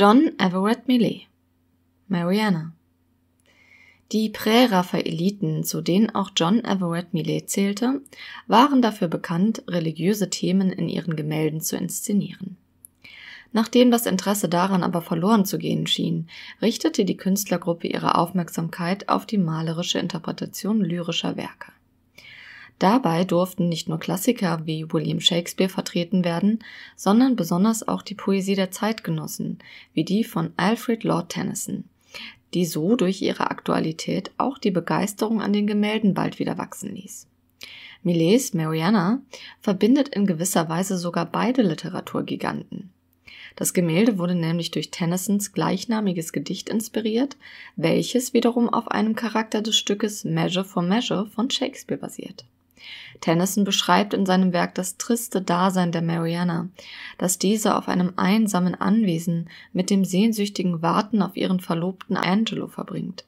John Everett Millay, Mariana. Die Präraphaeliten, zu denen auch John Everett Millay zählte, waren dafür bekannt, religiöse Themen in ihren Gemälden zu inszenieren. Nachdem das Interesse daran aber verloren zu gehen schien, richtete die Künstlergruppe ihre Aufmerksamkeit auf die malerische Interpretation lyrischer Werke. Dabei durften nicht nur Klassiker wie William Shakespeare vertreten werden, sondern besonders auch die Poesie der Zeitgenossen, wie die von Alfred Lord Tennyson, die so durch ihre Aktualität auch die Begeisterung an den Gemälden bald wieder wachsen ließ. Millets Mariana verbindet in gewisser Weise sogar beide Literaturgiganten. Das Gemälde wurde nämlich durch Tennysons gleichnamiges Gedicht inspiriert, welches wiederum auf einem Charakter des Stückes Measure for Measure von Shakespeare basiert. Tennyson beschreibt in seinem Werk das triste Dasein der Mariana, dass diese auf einem einsamen Anwesen mit dem sehnsüchtigen Warten auf ihren Verlobten Angelo verbringt.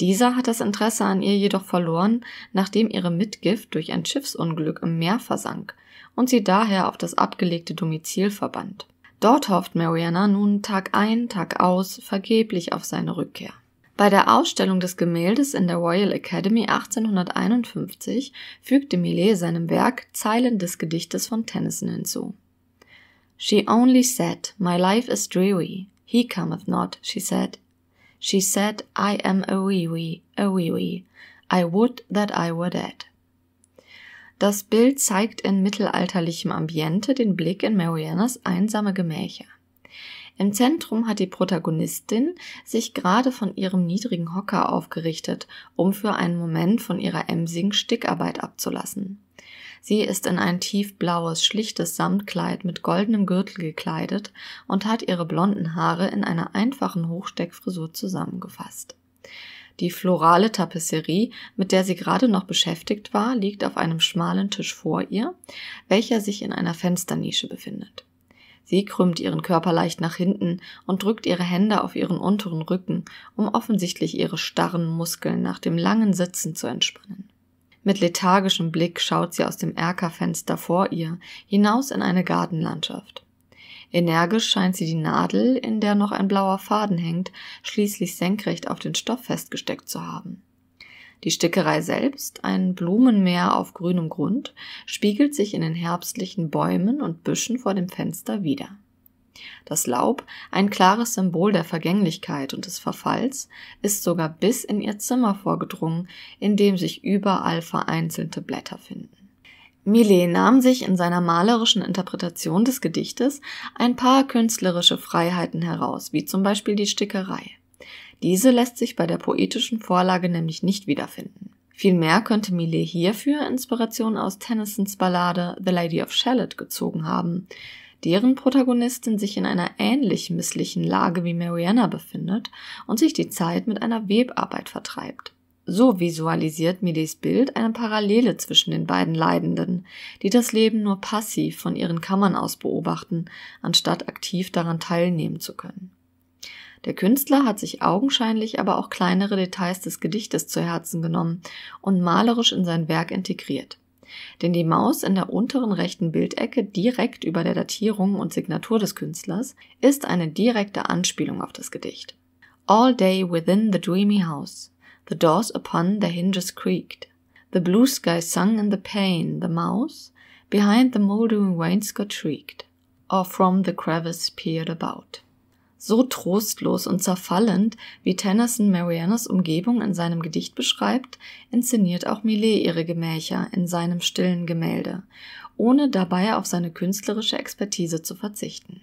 Dieser hat das Interesse an ihr jedoch verloren, nachdem ihre Mitgift durch ein Schiffsunglück im Meer versank und sie daher auf das abgelegte Domizil verbannt. Dort hofft Mariana nun Tag ein, Tag aus vergeblich auf seine Rückkehr. Bei der Ausstellung des Gemäldes in der Royal Academy 1851 fügte Millet seinem Werk Zeilen des Gedichtes von Tennyson hinzu. She only said, My life is dreary, he cometh not, she said. She said, I am a wee wee, a wee wee, I would that I were dead. Das Bild zeigt in mittelalterlichem Ambiente den Blick in Marianas einsame Gemächer. Im Zentrum hat die Protagonistin sich gerade von ihrem niedrigen Hocker aufgerichtet, um für einen Moment von ihrer emsigen Stickarbeit abzulassen. Sie ist in ein tiefblaues, schlichtes Samtkleid mit goldenem Gürtel gekleidet und hat ihre blonden Haare in einer einfachen Hochsteckfrisur zusammengefasst. Die florale Tapisserie, mit der sie gerade noch beschäftigt war, liegt auf einem schmalen Tisch vor ihr, welcher sich in einer Fensternische befindet. Sie krümmt ihren Körper leicht nach hinten und drückt ihre Hände auf ihren unteren Rücken, um offensichtlich ihre starren Muskeln nach dem langen Sitzen zu entspannen. Mit lethargischem Blick schaut sie aus dem Erkerfenster vor ihr hinaus in eine Gartenlandschaft. Energisch scheint sie die Nadel, in der noch ein blauer Faden hängt, schließlich senkrecht auf den Stoff festgesteckt zu haben. Die Stickerei selbst, ein Blumenmeer auf grünem Grund, spiegelt sich in den herbstlichen Bäumen und Büschen vor dem Fenster wider. Das Laub, ein klares Symbol der Vergänglichkeit und des Verfalls, ist sogar bis in ihr Zimmer vorgedrungen, in dem sich überall vereinzelte Blätter finden. Millet nahm sich in seiner malerischen Interpretation des Gedichtes ein paar künstlerische Freiheiten heraus, wie zum Beispiel die Stickerei. Diese lässt sich bei der poetischen Vorlage nämlich nicht wiederfinden. Vielmehr könnte Millet hierfür Inspiration aus Tennysons Ballade The Lady of Shalott gezogen haben, deren Protagonistin sich in einer ähnlich misslichen Lage wie Mariana befindet und sich die Zeit mit einer Webarbeit vertreibt. So visualisiert Millets Bild eine Parallele zwischen den beiden Leidenden, die das Leben nur passiv von ihren Kammern aus beobachten, anstatt aktiv daran teilnehmen zu können. Der Künstler hat sich augenscheinlich aber auch kleinere Details des Gedichtes zu Herzen genommen und malerisch in sein Werk integriert. Denn die Maus in der unteren rechten Bildecke direkt über der Datierung und Signatur des Künstlers ist eine direkte Anspielung auf das Gedicht. All day within the dreamy house, the doors upon the hinges creaked, the blue sky sung in the pane, the mouse behind the mouldering wainscot shrieked, or from the crevice peered about so trostlos und zerfallend, wie Tennyson Mariannes Umgebung in seinem Gedicht beschreibt, inszeniert auch Millet ihre Gemächer in seinem stillen Gemälde, ohne dabei auf seine künstlerische Expertise zu verzichten.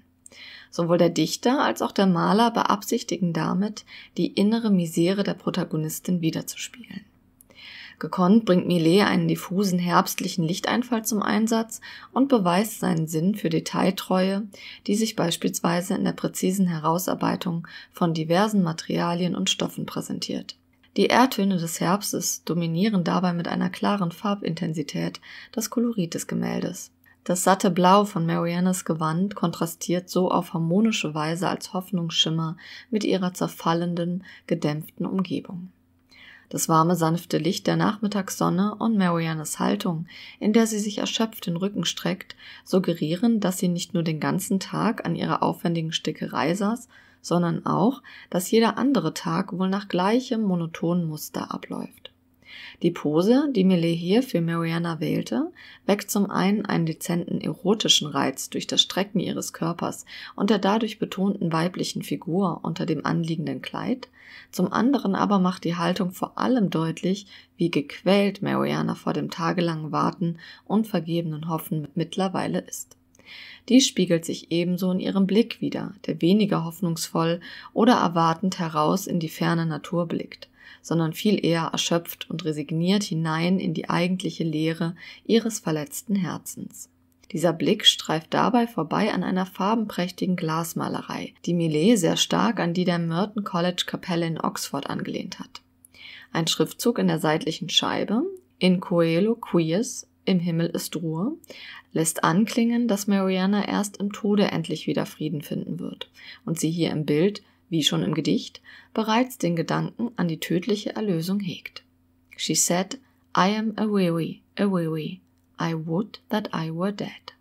Sowohl der Dichter als auch der Maler beabsichtigen damit, die innere Misere der Protagonistin wiederzuspielen. Gekonnt bringt Millet einen diffusen herbstlichen Lichteinfall zum Einsatz und beweist seinen Sinn für Detailtreue, die sich beispielsweise in der präzisen Herausarbeitung von diversen Materialien und Stoffen präsentiert. Die Erdtöne des Herbstes dominieren dabei mit einer klaren Farbintensität das Kolorit des Gemäldes. Das satte Blau von Mariannes Gewand kontrastiert so auf harmonische Weise als Hoffnungsschimmer mit ihrer zerfallenden, gedämpften Umgebung das warme, sanfte Licht der Nachmittagssonne und Mariannes Haltung, in der sie sich erschöpft den Rücken streckt, suggerieren, dass sie nicht nur den ganzen Tag an ihrer aufwendigen Stickerei saß, sondern auch, dass jeder andere Tag wohl nach gleichem monotonen Muster abläuft. Die Pose, die Millet hier für Mariana wählte, weckt zum einen einen dezenten erotischen Reiz durch das Strecken ihres Körpers und der dadurch betonten weiblichen Figur unter dem anliegenden Kleid, zum anderen aber macht die Haltung vor allem deutlich, wie gequält Mariana vor dem tagelangen Warten und vergebenen Hoffen mittlerweile ist. Dies spiegelt sich ebenso in ihrem Blick wider, der weniger hoffnungsvoll oder erwartend heraus in die ferne Natur blickt, sondern viel eher erschöpft und resigniert hinein in die eigentliche Leere ihres verletzten Herzens. Dieser Blick streift dabei vorbei an einer farbenprächtigen Glasmalerei, die Millet sehr stark an die der Merton College Kapelle in Oxford angelehnt hat. Ein Schriftzug in der seitlichen Scheibe, in coelo quies im Himmel ist Ruhe lässt anklingen, dass Mariana erst im Tode endlich wieder Frieden finden wird und sie hier im Bild, wie schon im Gedicht, bereits den Gedanken an die tödliche Erlösung hegt. She said, I am a weary, a weary. I would that I were dead.